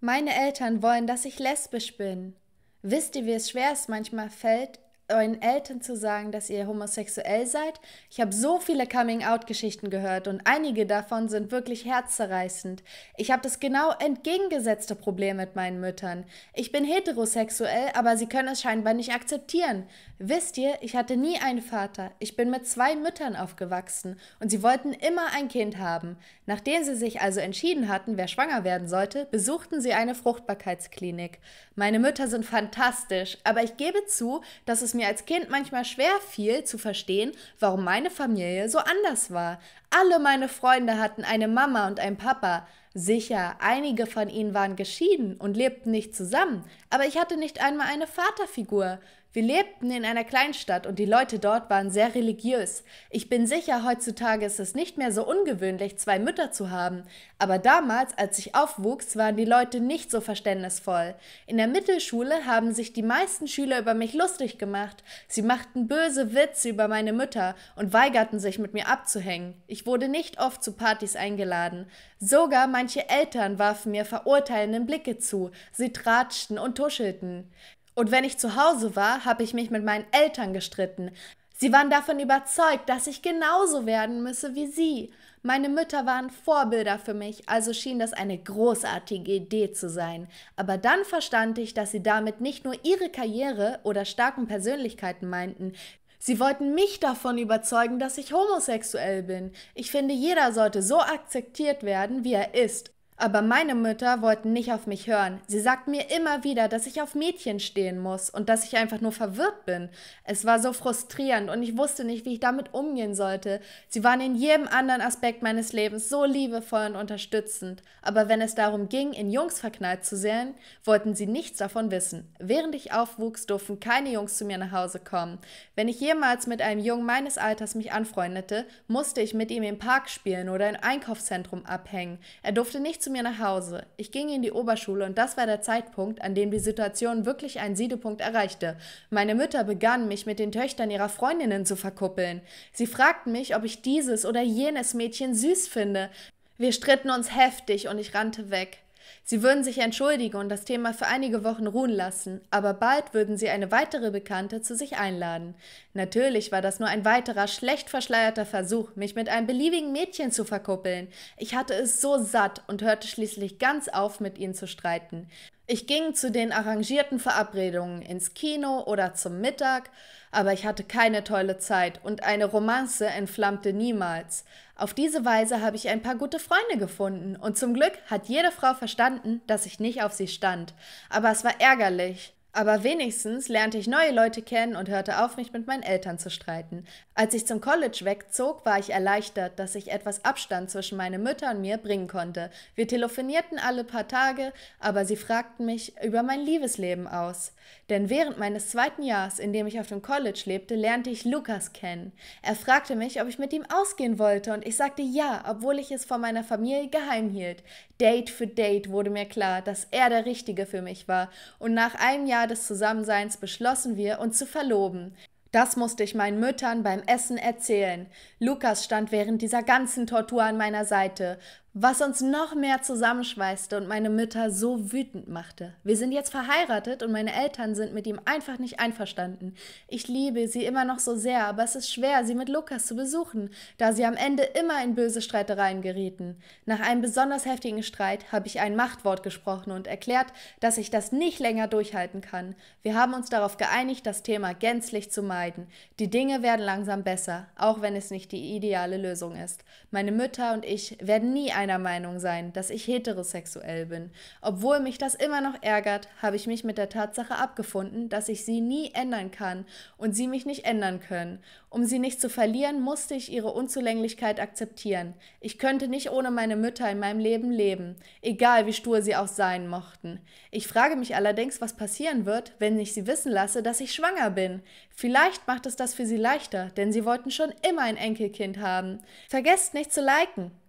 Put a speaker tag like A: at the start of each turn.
A: Meine Eltern wollen, dass ich lesbisch bin. Wisst ihr, wie es schwer es manchmal fällt, euren Eltern zu sagen, dass ihr homosexuell seid. Ich habe so viele Coming-out-Geschichten gehört und einige davon sind wirklich herzzerreißend. Ich habe das genau entgegengesetzte Problem mit meinen Müttern. Ich bin heterosexuell, aber sie können es scheinbar nicht akzeptieren. Wisst ihr, ich hatte nie einen Vater. Ich bin mit zwei Müttern aufgewachsen und sie wollten immer ein Kind haben. Nachdem sie sich also entschieden hatten, wer schwanger werden sollte, besuchten sie eine Fruchtbarkeitsklinik. Meine Mütter sind fantastisch, aber ich gebe zu, dass es mir als Kind manchmal schwer fiel zu verstehen, warum meine Familie so anders war. Alle meine Freunde hatten eine Mama und einen Papa. Sicher, einige von ihnen waren geschieden und lebten nicht zusammen, aber ich hatte nicht einmal eine Vaterfigur. Wir lebten in einer Kleinstadt und die Leute dort waren sehr religiös. Ich bin sicher, heutzutage ist es nicht mehr so ungewöhnlich, zwei Mütter zu haben. Aber damals, als ich aufwuchs, waren die Leute nicht so verständnisvoll. In der Mittelschule haben sich die meisten Schüler über mich lustig gemacht. Sie machten böse Witze über meine Mütter und weigerten sich, mit mir abzuhängen. Ich wurde nicht oft zu Partys eingeladen. Sogar manche Eltern warfen mir verurteilenden Blicke zu. Sie tratschten und tuschelten. Und wenn ich zu Hause war, habe ich mich mit meinen Eltern gestritten. Sie waren davon überzeugt, dass ich genauso werden müsse wie sie. Meine Mütter waren Vorbilder für mich, also schien das eine großartige Idee zu sein. Aber dann verstand ich, dass sie damit nicht nur ihre Karriere oder starken Persönlichkeiten meinten, Sie wollten mich davon überzeugen, dass ich homosexuell bin. Ich finde, jeder sollte so akzeptiert werden, wie er ist. Aber meine Mütter wollten nicht auf mich hören. Sie sagten mir immer wieder, dass ich auf Mädchen stehen muss und dass ich einfach nur verwirrt bin. Es war so frustrierend und ich wusste nicht, wie ich damit umgehen sollte. Sie waren in jedem anderen Aspekt meines Lebens so liebevoll und unterstützend. Aber wenn es darum ging, in Jungs verknallt zu sein, wollten sie nichts davon wissen. Während ich aufwuchs, durften keine Jungs zu mir nach Hause kommen. Wenn ich jemals mit einem Jungen meines Alters mich anfreundete, musste ich mit ihm im Park spielen oder im Einkaufszentrum abhängen. Er durfte nicht zu mir nach Hause. Ich ging in die Oberschule und das war der Zeitpunkt, an dem die Situation wirklich einen Siedepunkt erreichte. Meine Mütter begannen, mich mit den Töchtern ihrer Freundinnen zu verkuppeln. Sie fragten mich, ob ich dieses oder jenes Mädchen süß finde. Wir stritten uns heftig und ich rannte weg. Sie würden sich entschuldigen und das Thema für einige Wochen ruhen lassen, aber bald würden sie eine weitere Bekannte zu sich einladen. Natürlich war das nur ein weiterer schlecht verschleierter Versuch, mich mit einem beliebigen Mädchen zu verkuppeln. Ich hatte es so satt und hörte schließlich ganz auf, mit ihnen zu streiten. Ich ging zu den arrangierten Verabredungen ins Kino oder zum Mittag, aber ich hatte keine tolle Zeit und eine Romanze entflammte niemals. Auf diese Weise habe ich ein paar gute Freunde gefunden und zum Glück hat jede Frau verstanden, dass ich nicht auf sie stand. Aber es war ärgerlich. Aber wenigstens lernte ich neue Leute kennen und hörte auf, mich mit meinen Eltern zu streiten. Als ich zum College wegzog, war ich erleichtert, dass ich etwas Abstand zwischen meine Mütter und mir bringen konnte. Wir telefonierten alle paar Tage, aber sie fragten mich über mein Liebesleben aus. Denn während meines zweiten Jahres, in dem ich auf dem College lebte, lernte ich Lukas kennen. Er fragte mich, ob ich mit ihm ausgehen wollte, und ich sagte ja, obwohl ich es vor meiner Familie geheim hielt. Date für Date wurde mir klar, dass er der Richtige für mich war, und nach einem Jahr des Zusammenseins beschlossen wir, uns zu verloben. Das musste ich meinen Müttern beim Essen erzählen. Lukas stand während dieser ganzen Tortur an meiner Seite, was uns noch mehr zusammenschweißte und meine Mütter so wütend machte. Wir sind jetzt verheiratet und meine Eltern sind mit ihm einfach nicht einverstanden. Ich liebe sie immer noch so sehr, aber es ist schwer, sie mit Lukas zu besuchen, da sie am Ende immer in böse Streitereien gerieten. Nach einem besonders heftigen Streit habe ich ein Machtwort gesprochen und erklärt, dass ich das nicht länger durchhalten kann. Wir haben uns darauf geeinigt, das Thema gänzlich zu meiden. Die Dinge werden langsam besser, auch wenn es nicht die ideale Lösung ist. Meine Mütter und ich werden nie ein meiner Meinung sein, dass ich heterosexuell bin. Obwohl mich das immer noch ärgert, habe ich mich mit der Tatsache abgefunden, dass ich sie nie ändern kann und sie mich nicht ändern können. Um sie nicht zu verlieren, musste ich ihre Unzulänglichkeit akzeptieren. Ich könnte nicht ohne meine Mütter in meinem Leben leben, egal wie stur sie auch sein mochten. Ich frage mich allerdings, was passieren wird, wenn ich sie wissen lasse, dass ich schwanger bin. Vielleicht macht es das für sie leichter, denn sie wollten schon immer ein Enkelkind haben. Vergesst nicht zu liken.